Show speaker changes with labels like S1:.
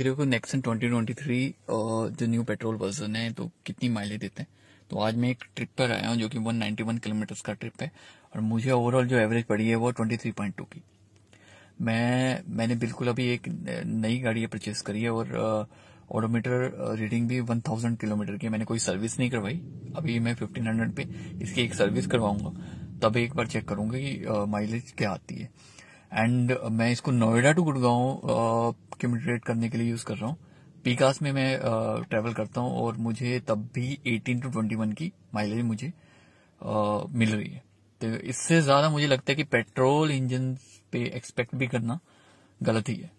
S1: हो नेक्सन 2023 जो new petrol version है तो कितनी माइलेज देते हैं तो आज मैं एक ट्रिप पर आया हूँ जो कि 191 किलोमीटर का ट्रिप है और मुझे ओवरऑल जो एवरेज पड़ी है वो 23.2 की मैं मैंने बिल्कुल अभी एक नई गाड़ी परचेज करी है और ऑडोमीटर uh, रीडिंग uh, भी 1000 किलोमीटर की मैंने कोई सर्विस नहीं करवाई अभी मैं 1500 पे इसकी एक सर्विस करवाऊंगा तब एक बार चेक करूंगा कि माइलेज uh, क्या आती है एंड uh, मैं इसको Noida to Gurgaon commutate uh, करने के लिए यूज कर रहा हूँ पीकास में मैं ट्रेवल uh, करता हूँ और मुझे तब भी 18 टू 21 की माइलेज मुझे आ, मिल रही है तो इससे ज्यादा मुझे लगता है कि पेट्रोल इंजन पे एक्सपेक्ट भी करना गलत ही है